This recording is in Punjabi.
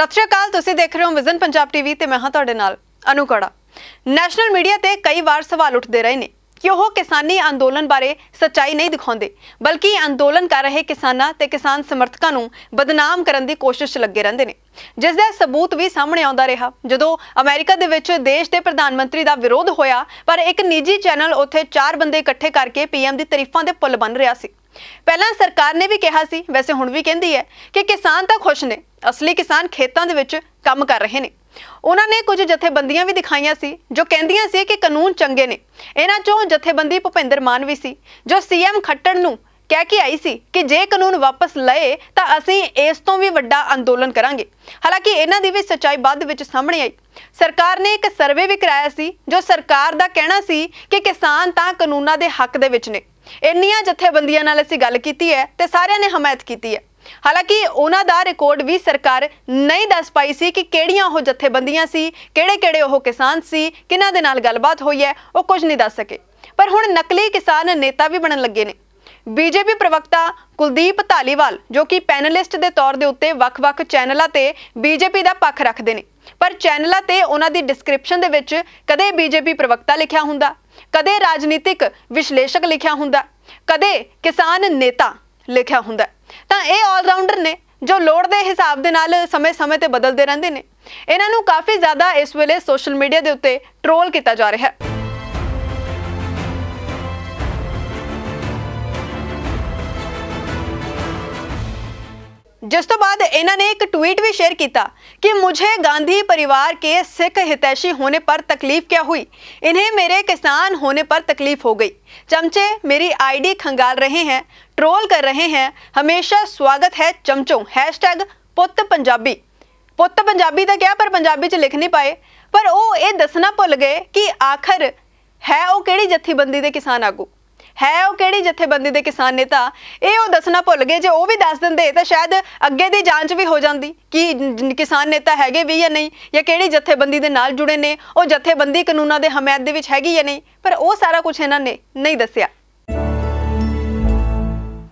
ਸਤਿ ਸ਼੍ਰੀ ਅਕਾਲ ਤੁਸੀਂ ਦੇਖ ਰਹੇ ਹੋ ਵਿਜ਼ਨ ਪੰਜਾਬ ਟੀਵੀ ਤੇ ਮੈਂ ਹਾਂ ਤੁਹਾਡੇ ਨਾਲ ਅਨੂ ਕੜਾ ਨੈਸ਼ਨਲ ਮੀਡੀਆ ਤੇ ਕਈ ਵਾਰ ਸਵਾਲ ਉੱਠਦੇ ਰਹੇ ਨੇ ਕਿ ਉਹ ਕਿਸਾਨੀ ਅੰਦੋਲਨ ਬਾਰੇ ਸੱਚਾਈ ਨਹੀਂ ਦਿਖਾਉਂਦੇ ਬਲਕਿ ਅੰਦੋਲਨ ਕਰ ਰਹੇ ਕਿਸਾਨਾਂ ਤੇ ਕਿਸਾਨ ਸਮਰਥਕਾਂ ਨੂੰ ਬਦਨਾਮ ਕਰਨ ਦੀ ਕੋਸ਼ਿਸ਼ ਲੱਗੇ ਰਹਿੰਦੇ ਨੇ ਜਿਸ ਦਾ ਸਬੂਤ ਵੀ ਸਾਹਮਣੇ ਆਉਂਦਾ ਰਿਹਾ ਜਦੋਂ ਅਮਰੀਕਾ ਦੇ ਵਿੱਚ ਦੇਸ਼ ਦੇ ਪ੍ਰਧਾਨ ਮੰਤਰੀ ਦਾ ਵਿਰੋਧ ਹੋਇਆ ਪਰ ਇੱਕ ਨਿੱਜੀ ਚੈਨਲ ਉੱਥੇ ਚਾਰ ਬੰਦੇ ਇਕੱਠੇ ਕਰਕੇ ਪੀਐਮ ਦੀ ਤਾਰੀਫਾਂ ਦੇ ਪੁੱਲ ਬਣ ਰਿਹਾ ਸੀ ਪਹਿਲਾਂ ਸਰਕਾਰ ਨੇ ਵੀ ਕਿਹਾ ਸੀ ਵੈਸੇ ਹੁਣ ਵੀ ਕਹਿੰਦੀ ਹੈ ਕਿ ਕਿਸਾਨ ਤਾਂ ਖੁਸ਼ ਨੇ ਅਸਲੀ ਕਿਸਾਨ ਖੇਤਾਂ ਦੇ ਵਿੱਚ ਕੰਮ ਕਰ ਰਹੇ ਨੇ ਉਹਨਾਂ ਨੇ ਕੁਝ ਜਥੇਬੰਦੀਆਂ ਵੀ ਦਿਖਾਈਆਂ ਸੀ ਜੋ ਕਹਿੰਦੀਆਂ ਸੀ ਕਿ ਕਾਨੂੰਨ ਚੰਗੇ ਨੇ ਇਹਨਾਂ ਚੋਂ ਜਥੇਬੰਦੀ ਭੁਪਿੰਦਰ ਮਾਨ ਵੀ ਸੀ ਜੋ ਸੀਐਮ ਖੱਟੜ ਨੂੰ ਕਹਿ ਕੇ ਆਈ ਸੀ ਕਿ ਜੇ ਕਾਨੂੰਨ ਵਾਪਸ ਲਏ ਤਾਂ ਅਸੀਂ ਇਸ ਤੋਂ ਵੀ ਵੱਡਾ ਅੰਦੋਲਨ ਕਰਾਂਗੇ ਹਾਲਾਂਕਿ ਇਹਨਾਂ ਦੀ ਵੀ ਸਚਾਈ ਬਾਅਦ ਵਿੱਚ ਸਾਹਮਣੇ ਆਈ ਸਰਕਾਰ ਨੇ ਇੱਕ ਸਰਵੇ ਵੀ ਕਰਾਇਆ ਸੀ ਜੋ ਸਰਕਾਰ ਦਾ ਕਹਿਣਾ ਸੀ ਕਿ ਕਿਸਾਨ ਤਾਂ ਕਾਨੂੰਨਾਂ ਦੇ ਹੱਕ ਦੇ ਵਿੱਚ ਨੇ ਇੰਨੀਆਂ ਜਥੇਬੰਦੀਆਂ ਨਾਲ ਅਸੀਂ ਗੱਲ ਕੀਤੀ ਹੈ ਤੇ ਸਾਰਿਆਂ ਨੇ ਹਮਾਇਤ ਕੀਤੀ ਹੈ ਹਾਲਾਂਕਿ ਉਹਨਾਂ ਦਾ ਰਿਕਾਰਡ ਵੀ ਸਰਕਾਰ ਨਹੀਂ ਦੱਸ ਪਾਈ ਸੀ ਕਿ ਕਿਹੜੀਆਂ ਉਹ ਜਥੇਬੰਦੀਆਂ ਸੀ ਕਿਹੜੇ-ਕਿਹੜੇ ਉਹ ਕਿਸਾਨ ਸੀ ਕਿਨਾਂ ਦੇ ਨਾਲ ਗੱਲਬਾਤ ਹੋਈ ਹੈ ਉਹ ਕੁਝ ਨਹੀਂ ਦੱਸ ਸਕੇ ਪਰ ਹੁਣ ਨਕਲੀ ਕਿਸਾਨ ਨੇਤਾ ਵੀ ਬਣਨ ਲੱਗੇ ਨੇ ਬੀਜੇਪੀ ਪ੍ਰਵਕਤਾ ਕੁਲਦੀਪ ਧਾਲੀਵਾਲ ਜੋ ਕਿ ਪੈਨਲਿਸਟ ਦੇ ਤੌਰ ਦੇ ਉੱਤੇ ਵੱਖ-ਵੱਖ ਚੈਨਲਾਂ ਤੇ ਬੀਜੇਪੀ ਦਾ ਪੱਖ ਰੱਖਦੇ ਨੇ ਪਰ ਚੈਨਲਾਂ ਤੇ ਉਹਨਾਂ ਦੀ ਡਿਸਕ੍ਰਿਪਸ਼ਨ ਦੇ ਵਿੱਚ ਕਦੇ ਬੀਜੇਪੀ ਪ੍ਰਵਕਤਾ ਲਿਖਿਆ ਹੁੰਦਾ ਕਦੇ ਰਾਜਨੀਤਿਕ ਵਿਸ਼ਲੇਸ਼ਕ ਲਿਖਿਆ ਹੁੰਦਾ ਕਦੇ ਕਿਸਾਨ ਨੇਤਾ ਲਿਖਿਆ ਹੁੰਦਾ ਤਾਂ ਇਹ 올ਰਾਊਂਡਰ ਨੇ ਜੋ ਲੋੜ ਦੇ ਹਿਸਾਬ ਦੇ ਨਾਲ ਸਮੇਂ-ਸਮੇਂ ਤੇ ਬਦਲਦੇ ਰਹਿੰਦੇ ਨੇ ਇਹਨਾਂ ਨੂੰ ਕਾਫੀ ਜ਼ਿਆਦਾ ਇਸ ਵੇਲੇ ਸੋਸ਼ਲ ਮੀਡੀਆ ਦੇ ਉੱਤੇ ਟ੍ਰੋਲ ਕੀਤਾ ਜਾ ਰਿਹਾ ਹੈ ਜਿਸ ਤੋਂ ਬਾਅਦ ਇਹਨਾਂ ਨੇ ਇੱਕ ਟਵੀਟ ਵੀ ਸ਼ੇਅਰ ਕੀਤਾ ਕਿ ਮੁਝੇ ਗਾਂਧੀ ਪਰਿਵਾਰ ਕੇ ਸਿੱਖ ਹਿਤੈਸ਼ੀ ਹੋਣੇ ਪਰ ਤਕਲੀਫ ਕਿਆ ਹੋਈ ਇਨਹੇ ਮੇਰੇ ਕਿਸਾਨ ਹੋਣੇ ਪਰ ਤਕਲੀਫ ਹੋ ਗਈ ਚਮਚੇ ਮੇਰੀ ਆਈਡੀ ਖੰਗਾਲ ਰਹੇ ਹੈ ਟ੍ਰੋਲ ਕਰ ਰਹੇ ਹੈ ਹਮੇਸ਼ਾ ਸਵਾਗਤ ਹੈ ਚਮਚੋ #ਪੁੱਤ ਪੰਜਾਬੀ ਪੁੱਤ ਪੰਜਾਬੀ ਤਾਂ ਕਿਹਾ ਪਰ ਪੰਜਾਬੀ ਚ ਲਿਖ ਨਹੀਂ ਪਾਏ ਪਰ ਉਹ ਇਹ ਦੱਸਣਾ ਭੁੱਲ ਗਏ ਕਿ ਆਖਰ ਹੈ ਉਹ ਕਿਹੜੀ ਜੱਥੇਬੰਦੀ ਦੇ ਕਿਸਾਨ ਆਗੂ ਹੈ ਉਹ ਕਿਹੜੀ ਜਥੇਬੰਦੀ ਦੇ ਕਿਸਾਨ ਨੇਤਾ ਇਹ ਉਹ ਦੱਸਣਾ ਭੁੱਲ ਗਏ ਜੇ ਉਹ ਵੀ ਦੱਸ ਦਿੰਦੇ ਤਾਂ ਸ਼ਾਇਦ ਅੱਗੇ ਦੀ ਜਾਂਚ ਵੀ ਹੋ ਜਾਂਦੀ ਕਿ ਕਿਸਾਨ ਨੇਤਾ ਹੈਗੇ ਵੀ ਜਾਂ ਨਹੀਂ ਜਾਂ ਕਿਹੜੀ ਜਥੇਬੰਦੀ ਦੇ ਨਾਲ ਜੁੜੇ ਨੇ ਉਹ ਜਥੇਬੰਦੀ ਕਾਨੂੰਨਾਂ ਦੇ ਹਮਾਇਤ ਦੇ ਵਿੱਚ ਹੈਗੀ ਜਾਂ ਨਹੀਂ ਪਰ ਉਹ ਸਾਰਾ ਕੁਝ ਇਹਨਾਂ ਨੇ ਨਹੀਂ ਦੱਸਿਆ